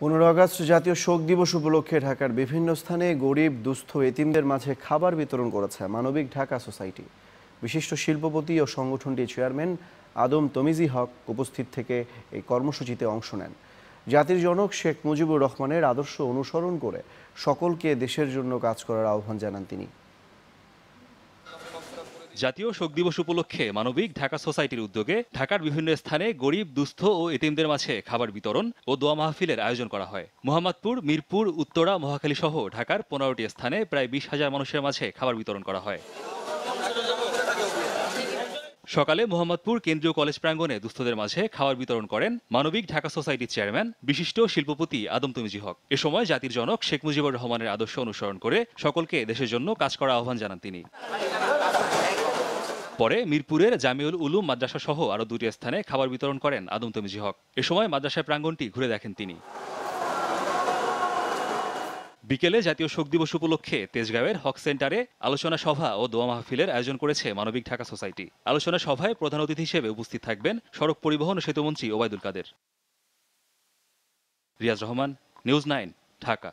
পনেরো আগস্ট জাতীয় শোক দিবস উপলক্ষে ঢাকার বিভিন্ন স্থানে গরিব দুস্থ এতিমদের মাঝে খাবার বিতরণ করেছে মানবিক ঢাকা সোসাইটি বিশিষ্ট শিল্পপতি ও সংগঠনটির চেয়ারম্যান আদম তমিজি হক উপস্থিত থেকে এই কর্মসূচিতে অংশ নেন জাতির জনক শেখ মুজিবুর রহমানের আদর্শ অনুসরণ করে সকলকে দেশের জন্য কাজ করার আহ্বান জানান তিনি জাতীয় শোক দিবস উপলক্ষে মানবিক ঢাকা সোসাইটির উদ্যোগে ঢাকার বিভিন্ন স্থানে গরিব দুস্থ ও এতিমদের মাঝে খাবার বিতরণ ও দোয়া মাহফিলের আয়োজন করা হয় মোহাম্মদপুর মিরপুর উত্তরা মহাখালী সহ ঢাকার পনেরোটি স্থানে প্রায় বিশ হাজার মানুষের মাঝে খাবার বিতরণ করা হয় সকালে মোহাম্মদপুর কেন্দ্রীয় কলেজ প্রাঙ্গণে দুস্থদের মাঝে খাওয়ার বিতরণ করেন মানবিক ঢাকা সোসাইটির চেয়ারম্যান বিশিষ্ট শিল্পপতি আদম তুমিজি হক এ সময় জাতির জনক শেখ মুজিবুর রহমানের আদর্শ অনুসরণ করে সকলকে দেশের জন্য কাজ করার আহ্বান জানান তিনি পরে মিরপুরের জামিউল উলুম মাদ্রাসা সহ আরো দুটি স্থানে খাবার বিতরণ করেন আদম তমিজি হক এ সময় মাদ্রাসায় প্রাঙ্গনটি ঘুরে দেখেন তিনি বিকেলে জাতীয় শোক দিবস উপলক্ষে তেজগাঁওয়ের হক সেন্টারে আলোচনা সভা ও দোয়া মাহফিলের আয়োজন করেছে মানবিক ঢাকা সোসাইটি আলোচনা সভায় প্রধান অতিথি হিসেবে উপস্থিত থাকবেন সড়ক পরিবহন ও সেতুমন্ত্রী ওবায়দুল কাদের রিয়াজ রহমান নিউজ নাইন ঢাকা